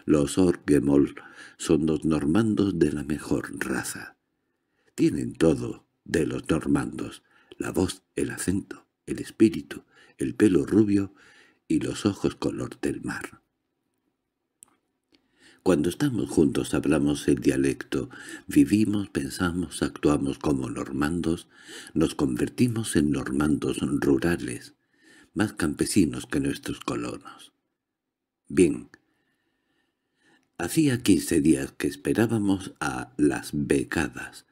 S1: Los Orgemol son los normandos de la mejor raza. Tienen todo, de los normandos, la voz, el acento, el espíritu, el pelo rubio y los ojos color del mar. Cuando estamos juntos hablamos el dialecto, vivimos, pensamos, actuamos como normandos, nos convertimos en normandos rurales, más campesinos que nuestros colonos. Bien. Hacía quince días que esperábamos a las becadas,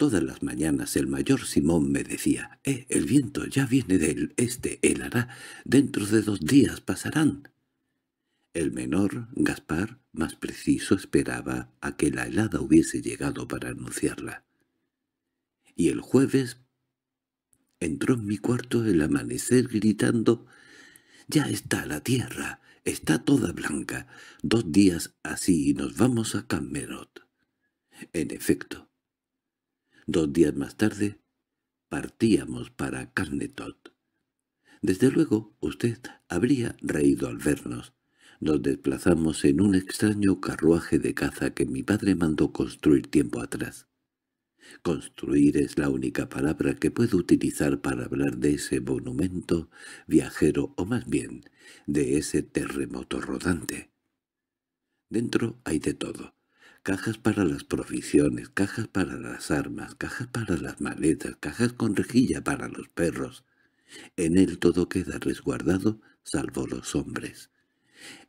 S1: Todas las mañanas el mayor Simón me decía, «¡Eh, el viento ya viene del este, él hará, dentro de dos días pasarán». El menor, Gaspar, más preciso, esperaba a que la helada hubiese llegado para anunciarla. Y el jueves entró en mi cuarto el amanecer gritando, «¡Ya está la tierra! Está toda blanca. Dos días así y nos vamos a Camerot». En efecto, Dos días más tarde partíamos para Carnetot. Desde luego usted habría reído al vernos. Nos desplazamos en un extraño carruaje de caza que mi padre mandó construir tiempo atrás. Construir es la única palabra que puedo utilizar para hablar de ese monumento viajero o más bien de ese terremoto rodante. Dentro hay de todo, cajas para las provisiones, cajas para las armas, cajas para las maletas, cajas con rejilla para los perros. En él todo queda resguardado, salvo los hombres.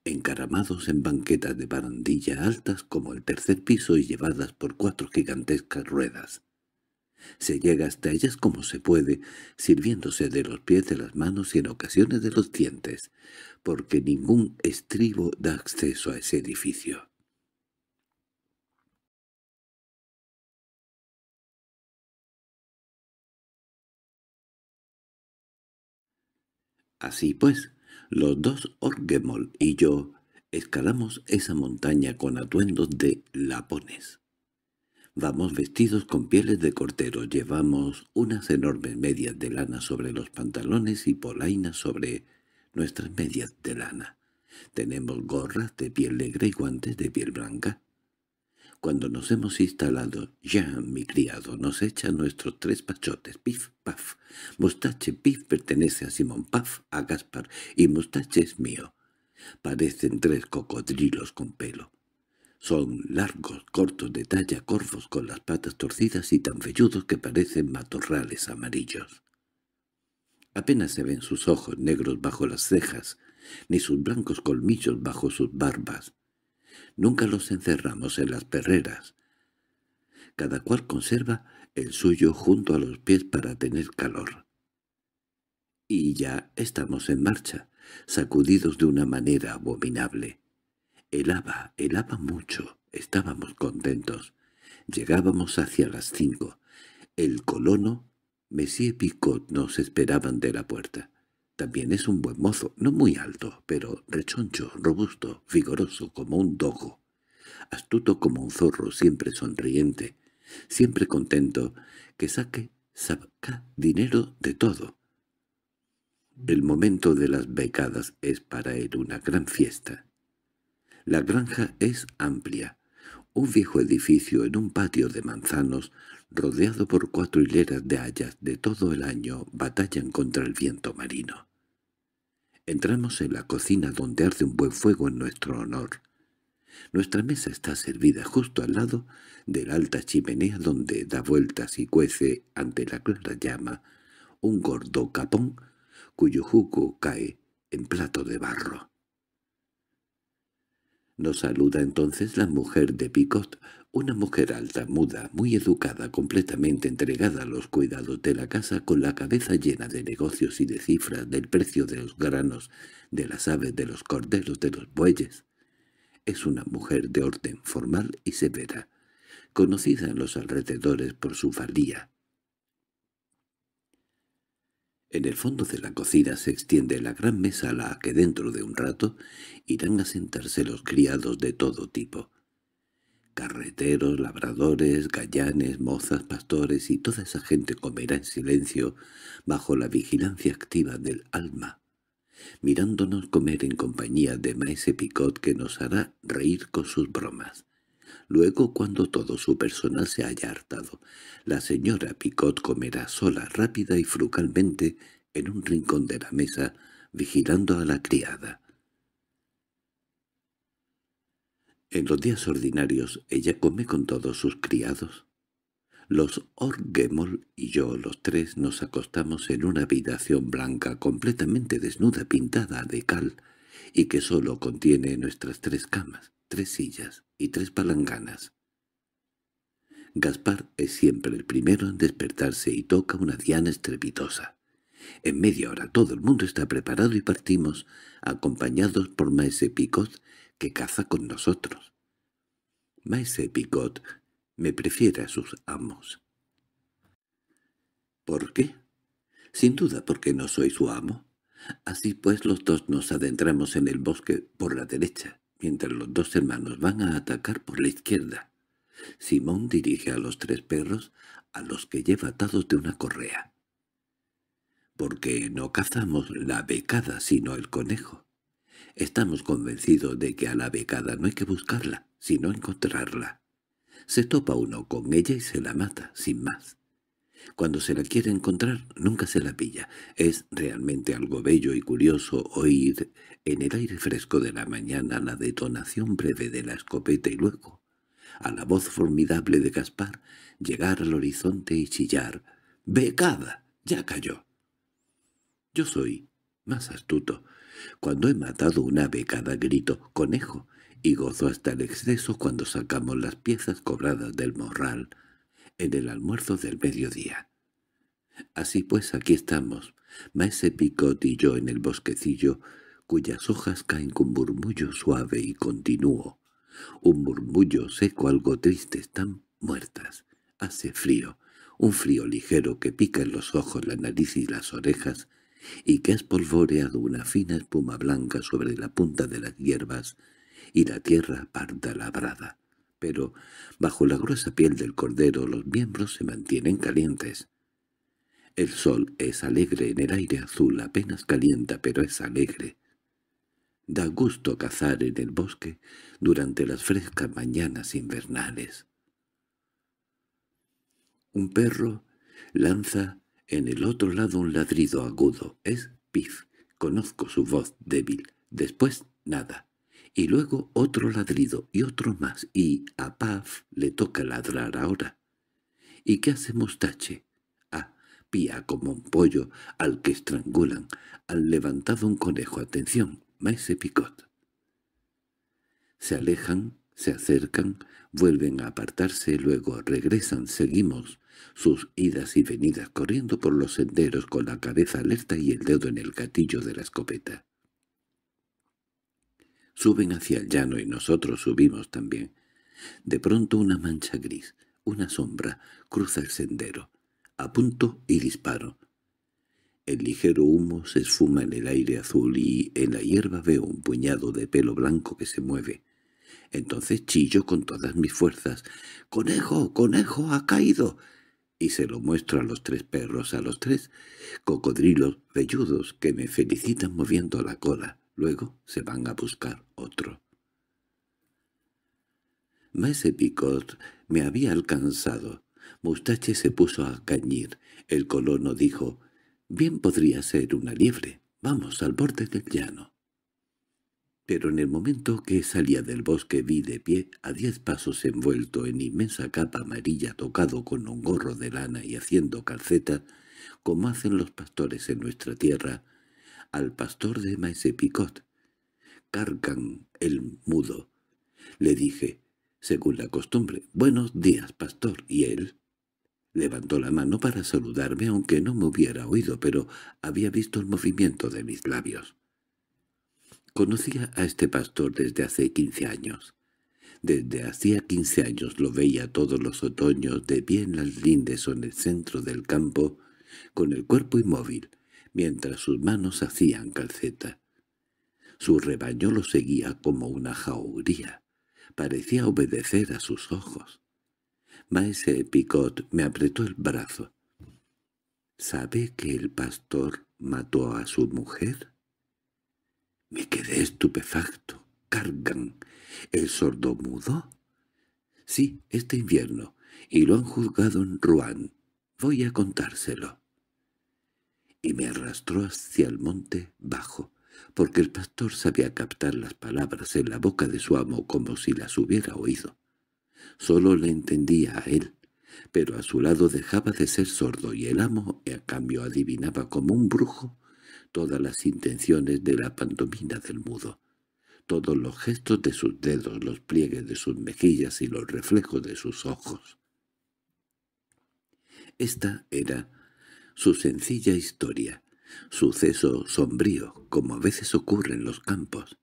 S1: Encaramados en banquetas de barandilla altas como el tercer piso y llevadas por cuatro gigantescas ruedas. Se llega hasta ellas como se puede, sirviéndose de los pies, de las manos y en ocasiones de los dientes, porque ningún estribo da acceso a ese edificio. Así pues, los dos Orgemol y yo escalamos esa montaña con atuendos de lapones. Vamos vestidos con pieles de cortero, llevamos unas enormes medias de lana sobre los pantalones y polainas sobre nuestras medias de lana. Tenemos gorras de piel negra y guantes de piel blanca. Cuando nos hemos instalado, ya, mi criado, nos echa nuestros tres pachotes, pif, paf. Mustache, pif, pertenece a Simón, paf, a Gaspar, y Mustache es mío. Parecen tres cocodrilos con pelo. Son largos, cortos de talla, corvos con las patas torcidas y tan velludos que parecen matorrales amarillos. Apenas se ven sus ojos negros bajo las cejas, ni sus blancos colmillos bajo sus barbas. Nunca los encerramos en las perreras. Cada cual conserva el suyo junto a los pies para tener calor. Y ya estamos en marcha, sacudidos de una manera abominable. Helaba, helaba mucho, estábamos contentos. Llegábamos hacia las cinco. El colono, Messier Picot, nos esperaban de la puerta. También es un buen mozo, no muy alto, pero rechoncho, robusto, vigoroso como un dogo, astuto como un zorro, siempre sonriente, siempre contento, que saque, saca dinero de todo. El momento de las becadas es para él una gran fiesta. La granja es amplia, un viejo edificio en un patio de manzanos rodeado por cuatro hileras de hayas de todo el año batallan contra el viento marino. Entramos en la cocina donde arde un buen fuego en nuestro honor. Nuestra mesa está servida justo al lado de la alta chimenea donde da vueltas y cuece ante la clara llama un gordo capón cuyo jugo cae en plato de barro. Nos saluda entonces la mujer de Picot, una mujer alta, muda, muy educada, completamente entregada a los cuidados de la casa, con la cabeza llena de negocios y de cifras del precio de los granos, de las aves, de los corderos, de los bueyes. Es una mujer de orden formal y severa, conocida en los alrededores por su valía. En el fondo de la cocina se extiende la gran mesa a la que dentro de un rato irán a sentarse los criados de todo tipo Carreteros, labradores, gallanes, mozas, pastores y toda esa gente comerá en silencio bajo la vigilancia activa del alma, mirándonos comer en compañía de Maese Picot que nos hará reír con sus bromas. Luego, cuando todo su personal se haya hartado, la señora Picot comerá sola, rápida y frugalmente, en un rincón de la mesa, vigilando a la criada. En los días ordinarios ella come con todos sus criados. Los Orguemol y yo, los tres, nos acostamos en una habitación blanca completamente desnuda pintada de cal y que solo contiene nuestras tres camas, tres sillas y tres palanganas. Gaspar es siempre el primero en despertarse y toca una diana estrepitosa. En media hora todo el mundo está preparado y partimos, acompañados por Maese Picot que caza con nosotros. Maese Picot me prefiere a sus amos. —¿Por qué? —Sin duda porque no soy su amo. Así pues los dos nos adentramos en el bosque por la derecha, mientras los dos hermanos van a atacar por la izquierda. Simón dirige a los tres perros, a los que lleva atados de una correa. —Porque no cazamos la becada, sino el conejo. Estamos convencidos de que a la becada no hay que buscarla, sino encontrarla. Se topa uno con ella y se la mata, sin más. Cuando se la quiere encontrar, nunca se la pilla. Es realmente algo bello y curioso oír en el aire fresco de la mañana la detonación breve de la escopeta y luego, a la voz formidable de Gaspar, llegar al horizonte y chillar. «¡Becada! ¡Ya cayó!». Yo soy más astuto, cuando he matado un ave cada grito «conejo» y gozo hasta el exceso cuando sacamos las piezas cobradas del morral en el almuerzo del mediodía. Así pues aquí estamos, maese Picot y yo en el bosquecillo, cuyas hojas caen con murmullo suave y continuo. Un murmullo seco algo triste, están muertas. Hace frío, un frío ligero que pica en los ojos, la nariz y las orejas, y que ha espolvoreado una fina espuma blanca sobre la punta de las hierbas y la tierra parda labrada. Pero bajo la gruesa piel del cordero los miembros se mantienen calientes. El sol es alegre en el aire azul, apenas calienta, pero es alegre. Da gusto cazar en el bosque durante las frescas mañanas invernales. Un perro lanza en el otro lado un ladrido agudo. Es pif. Conozco su voz débil. Después nada. Y luego otro ladrido y otro más. Y a Paf le toca ladrar ahora. ¿Y qué hace Mostache? Ah, pía como un pollo al que estrangulan. Han levantado un conejo. Atención, maese picot. Se alejan, se acercan, vuelven a apartarse, luego regresan, seguimos sus idas y venidas corriendo por los senderos con la cabeza alerta y el dedo en el gatillo de la escopeta. Suben hacia el llano y nosotros subimos también. De pronto una mancha gris, una sombra, cruza el sendero. Apunto y disparo. El ligero humo se esfuma en el aire azul y en la hierba veo un puñado de pelo blanco que se mueve. Entonces chillo con todas mis fuerzas. —¡Conejo! ¡Conejo! ¡Ha caído! y se lo muestro a los tres perros, a los tres cocodrilos velludos que me felicitan moviendo la cola. Luego se van a buscar otro. Más Picot me había alcanzado. Mustache se puso a cañir. El colono dijo, «Bien podría ser una liebre. Vamos al borde del llano» pero en el momento que salía del bosque vi de pie, a diez pasos envuelto en inmensa capa amarilla tocado con un gorro de lana y haciendo calceta, como hacen los pastores en nuestra tierra, al pastor de Maese Picot. Cargan el mudo. Le dije, según la costumbre, «Buenos días, pastor», y él levantó la mano para saludarme aunque no me hubiera oído, pero había visto el movimiento de mis labios. Conocía a este pastor desde hace quince años. Desde hacía quince años lo veía todos los otoños de bien las lindes o en el centro del campo, con el cuerpo inmóvil, mientras sus manos hacían calceta. Su rebaño lo seguía como una jauría. Parecía obedecer a sus ojos. Maese Picot me apretó el brazo. —¿Sabe que el pastor mató a su mujer? Me quedé estupefacto. Cargan. ¿El sordo mudo? Sí, este invierno, y lo han juzgado en Ruán. Voy a contárselo. Y me arrastró hacia el monte bajo, porque el pastor sabía captar las palabras en la boca de su amo como si las hubiera oído. Solo le entendía a él, pero a su lado dejaba de ser sordo y el amo, a cambio, adivinaba como un brujo todas las intenciones de la pantomina del mudo, todos los gestos de sus dedos, los pliegues de sus mejillas y los reflejos de sus ojos. Esta era su sencilla historia, suceso sombrío, como a veces ocurre en los campos.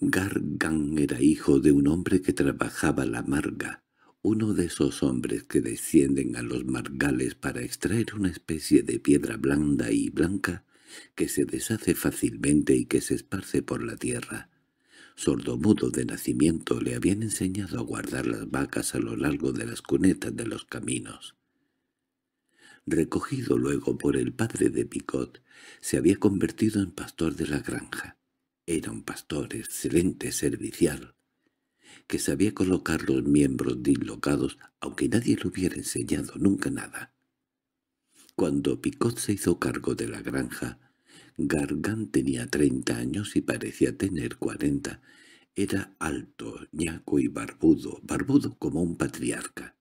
S1: Gargan era hijo de un hombre que trabajaba la marga, uno de esos hombres que descienden a los margales para extraer una especie de piedra blanda y blanca que se deshace fácilmente y que se esparce por la tierra. Sordomudo de nacimiento le habían enseñado a guardar las vacas a lo largo de las cunetas de los caminos. Recogido luego por el padre de Picot, se había convertido en pastor de la granja. Era un pastor excelente servicial, que sabía colocar los miembros dislocados, aunque nadie le hubiera enseñado nunca nada. Cuando Picot se hizo cargo de la granja, Gargan tenía treinta años y parecía tener cuarenta. Era alto, ñaco y barbudo, barbudo como un patriarca.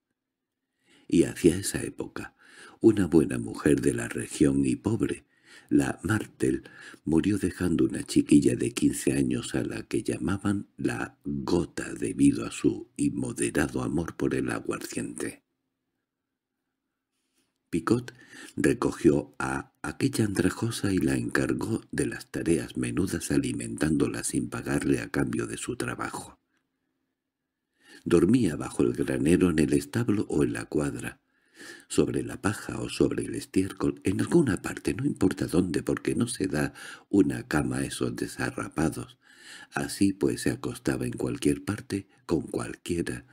S1: Y hacia esa época, una buena mujer de la región y pobre, la Martel, murió dejando una chiquilla de 15 años a la que llamaban la gota debido a su inmoderado amor por el aguardiente. Picot recogió a aquella andrajosa y la encargó de las tareas menudas alimentándola sin pagarle a cambio de su trabajo. Dormía bajo el granero en el establo o en la cuadra, sobre la paja o sobre el estiércol, en alguna parte, no importa dónde, porque no se da una cama a esos desarrapados. Así pues se acostaba en cualquier parte, con cualquiera,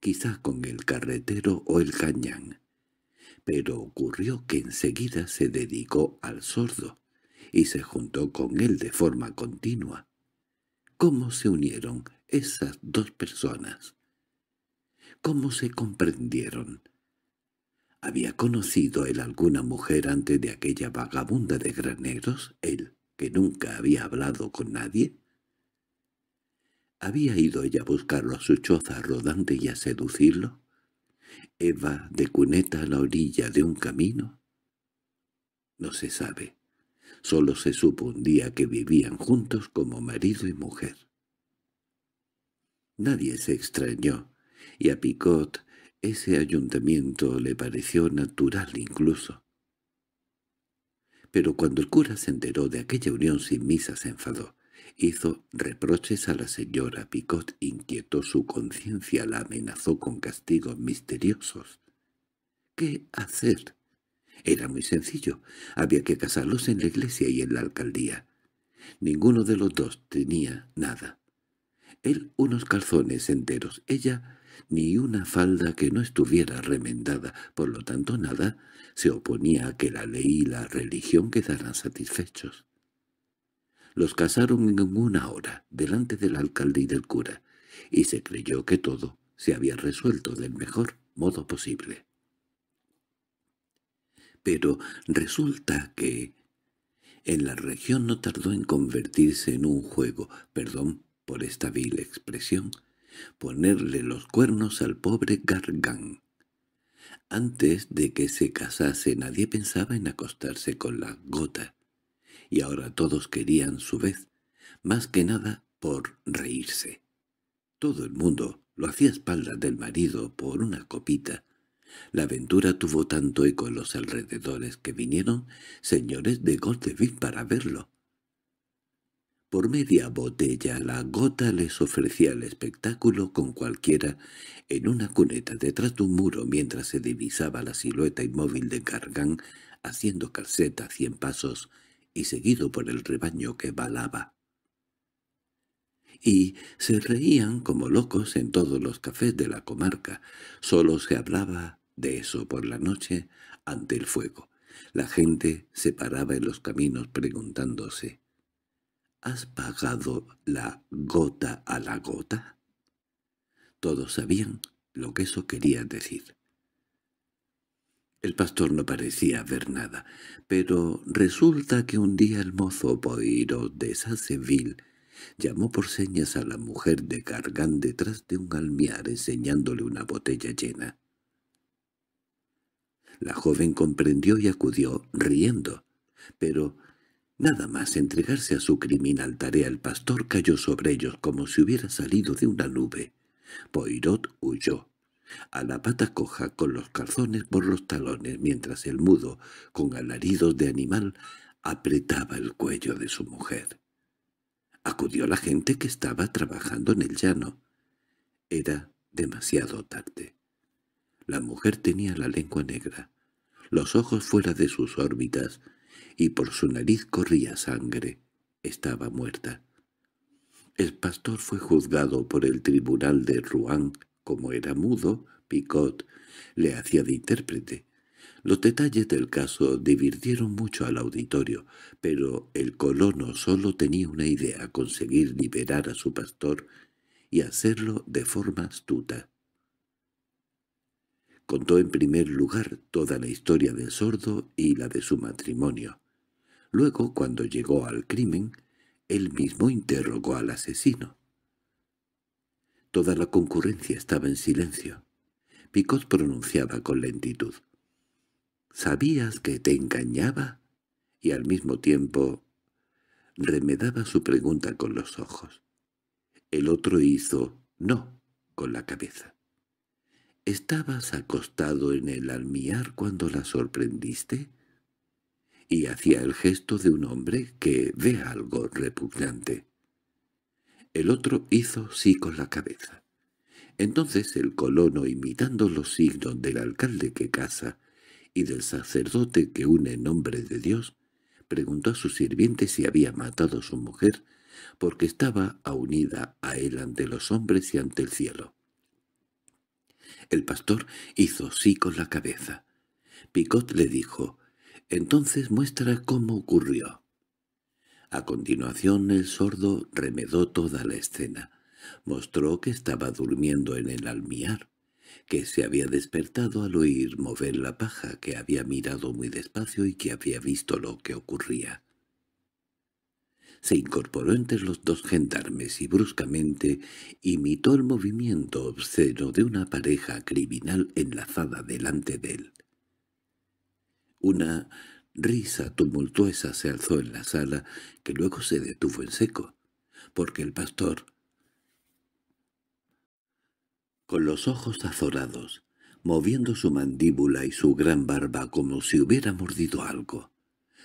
S1: quizá con el carretero o el cañán. Pero ocurrió que enseguida se dedicó al sordo, y se juntó con él de forma continua. ¿Cómo se unieron esas dos personas? ¿Cómo se comprendieron? ¿Había conocido él alguna mujer antes de aquella vagabunda de graneros, él, que nunca había hablado con nadie? ¿Había ido ella a buscarlo a su choza rodante y a seducirlo? ¿Eva de cuneta a la orilla de un camino? No se sabe. Solo se supo un día que vivían juntos como marido y mujer. Nadie se extrañó, y a Picot ese ayuntamiento le pareció natural incluso. Pero cuando el cura se enteró de aquella unión sin misa se enfadó. Hizo reproches a la señora Picot, inquietó su conciencia, la amenazó con castigos misteriosos. ¿Qué hacer? Era muy sencillo. Había que casarlos en la iglesia y en la alcaldía. Ninguno de los dos tenía nada. Él unos calzones enteros, ella ni una falda que no estuviera remendada, por lo tanto nada se oponía a que la ley y la religión quedaran satisfechos. Los casaron en una hora, delante del alcalde y del cura, y se creyó que todo se había resuelto del mejor modo posible. Pero resulta que en la región no tardó en convertirse en un juego, perdón por esta vil expresión, ponerle los cuernos al pobre Gargan. Antes de que se casase nadie pensaba en acostarse con la gota, y ahora todos querían su vez, más que nada por reírse. Todo el mundo lo hacía espalda espaldas del marido por una copita. La aventura tuvo tanto eco en los alrededores que vinieron señores de Goldeville para verlo. Por media botella la gota les ofrecía el espectáculo con cualquiera en una cuneta detrás de un muro mientras se divisaba la silueta inmóvil de Gargan haciendo calceta a cien pasos y seguido por el rebaño que balaba. Y se reían como locos en todos los cafés de la comarca. Solo se hablaba de eso por la noche ante el fuego. La gente se paraba en los caminos preguntándose ¿Has pagado la gota a la gota? Todos sabían lo que eso quería decir. El pastor no parecía ver nada, pero resulta que un día el mozo Boiro de Sasseville llamó por señas a la mujer de gargan detrás de un almiar enseñándole una botella llena. La joven comprendió y acudió, riendo, pero Nada más entregarse a su criminal tarea el pastor cayó sobre ellos como si hubiera salido de una nube. Poirot huyó, a la pata coja con los calzones por los talones, mientras el mudo, con alaridos de animal, apretaba el cuello de su mujer. Acudió la gente que estaba trabajando en el llano. Era demasiado tarde. La mujer tenía la lengua negra, los ojos fuera de sus órbitas, y por su nariz corría sangre. Estaba muerta. El pastor fue juzgado por el tribunal de Rouen. Como era mudo, Picot le hacía de intérprete. Los detalles del caso divirtieron mucho al auditorio, pero el colono solo tenía una idea, conseguir liberar a su pastor y hacerlo de forma astuta. Contó en primer lugar toda la historia del sordo y la de su matrimonio. Luego, cuando llegó al crimen, él mismo interrogó al asesino. Toda la concurrencia estaba en silencio. Picot pronunciaba con lentitud. «¿Sabías que te engañaba?» y al mismo tiempo remedaba su pregunta con los ojos. El otro hizo «no» con la cabeza. «¿Estabas acostado en el almiar cuando la sorprendiste?» y hacía el gesto de un hombre que ve algo repugnante. El otro hizo sí con la cabeza. Entonces el colono, imitando los signos del alcalde que casa y del sacerdote que une nombre de Dios, preguntó a su sirviente si había matado a su mujer, porque estaba unida a él ante los hombres y ante el cielo. El pastor hizo sí con la cabeza. Picot le dijo, entonces muestra cómo ocurrió. A continuación el sordo remedó toda la escena. Mostró que estaba durmiendo en el almiar, que se había despertado al oír mover la paja, que había mirado muy despacio y que había visto lo que ocurría. Se incorporó entre los dos gendarmes y bruscamente imitó el movimiento obsceno de una pareja criminal enlazada delante de él. Una risa tumultuosa se alzó en la sala, que luego se detuvo en seco, porque el pastor, con los ojos azorados, moviendo su mandíbula y su gran barba como si hubiera mordido algo,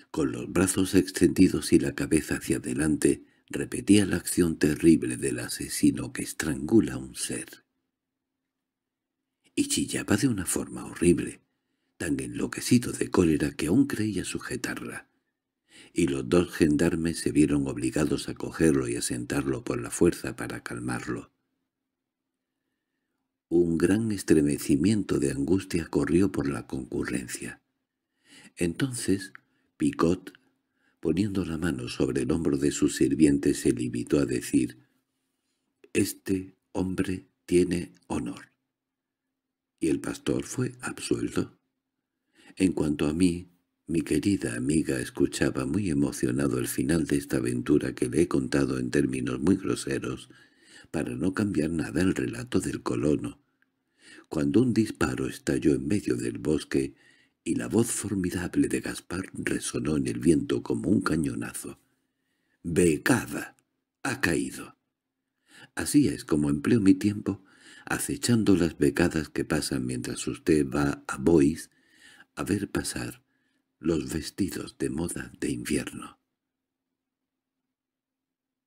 S1: con los brazos extendidos y la cabeza hacia adelante, repetía la acción terrible del asesino que estrangula un ser. Y chillaba de una forma horrible, tan enloquecido de cólera que aún creía sujetarla. Y los dos gendarmes se vieron obligados a cogerlo y a sentarlo por la fuerza para calmarlo. Un gran estremecimiento de angustia corrió por la concurrencia. Entonces Picot, poniendo la mano sobre el hombro de su sirviente, se limitó a decir «Este hombre tiene honor». Y el pastor fue absuelto. En cuanto a mí, mi querida amiga escuchaba muy emocionado el final de esta aventura que le he contado en términos muy groseros, para no cambiar nada el relato del colono. Cuando un disparo estalló en medio del bosque y la voz formidable de Gaspar resonó en el viento como un cañonazo. «¡Becada! Ha caído!» Así es como empleo mi tiempo acechando las becadas que pasan mientras usted va a Bois a ver pasar los vestidos de moda de invierno.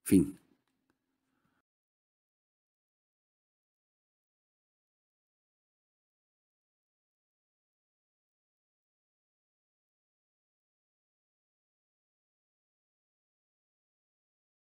S1: Fin